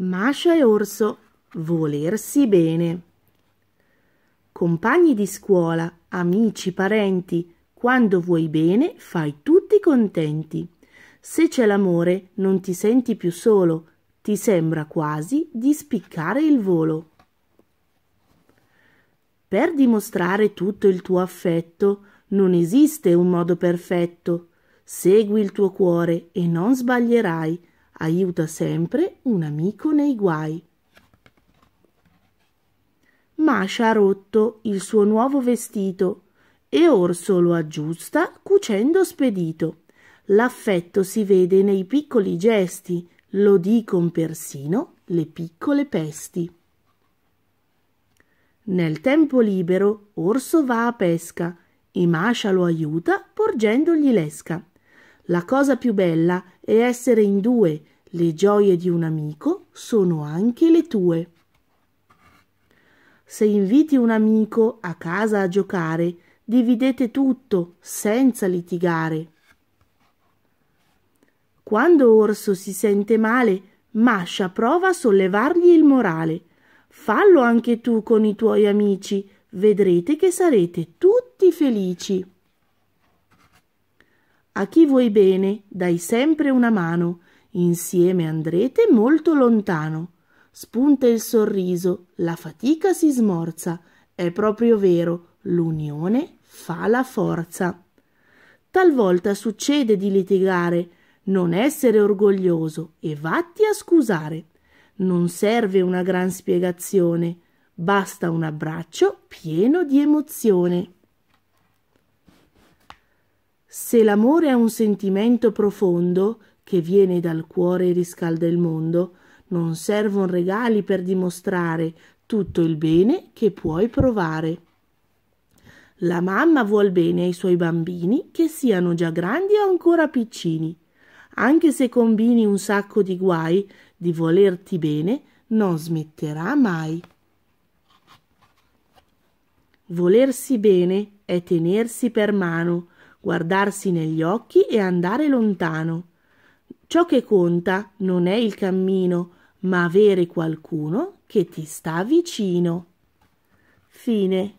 Mascia e Orso, volersi bene. Compagni di scuola, amici, parenti, quando vuoi bene fai tutti contenti. Se c'è l'amore non ti senti più solo, ti sembra quasi di spiccare il volo. Per dimostrare tutto il tuo affetto non esiste un modo perfetto. Segui il tuo cuore e non sbaglierai Aiuta sempre un amico nei guai. Masha ha rotto il suo nuovo vestito e Orso lo aggiusta cucendo spedito. L'affetto si vede nei piccoli gesti, lo dicono persino le piccole pesti. Nel tempo libero Orso va a pesca e Masha lo aiuta porgendogli l'esca. La cosa più bella è essere in due. Le gioie di un amico sono anche le tue. Se inviti un amico a casa a giocare, dividete tutto senza litigare. Quando Orso si sente male, Mascia prova a sollevargli il morale. Fallo anche tu con i tuoi amici, vedrete che sarete tutti felici. A chi vuoi bene dai sempre una mano, insieme andrete molto lontano. Spunta il sorriso, la fatica si smorza, è proprio vero, l'unione fa la forza. Talvolta succede di litigare, non essere orgoglioso e vatti a scusare. Non serve una gran spiegazione, basta un abbraccio pieno di emozione. Se l'amore è un sentimento profondo che viene dal cuore e riscalda il mondo, non servono regali per dimostrare tutto il bene che puoi provare. La mamma vuol bene ai suoi bambini, che siano già grandi o ancora piccini. Anche se combini un sacco di guai, di volerti bene non smetterà mai. Volersi bene è tenersi per mano, guardarsi negli occhi e andare lontano. Ciò che conta non è il cammino, ma avere qualcuno che ti sta vicino. Fine.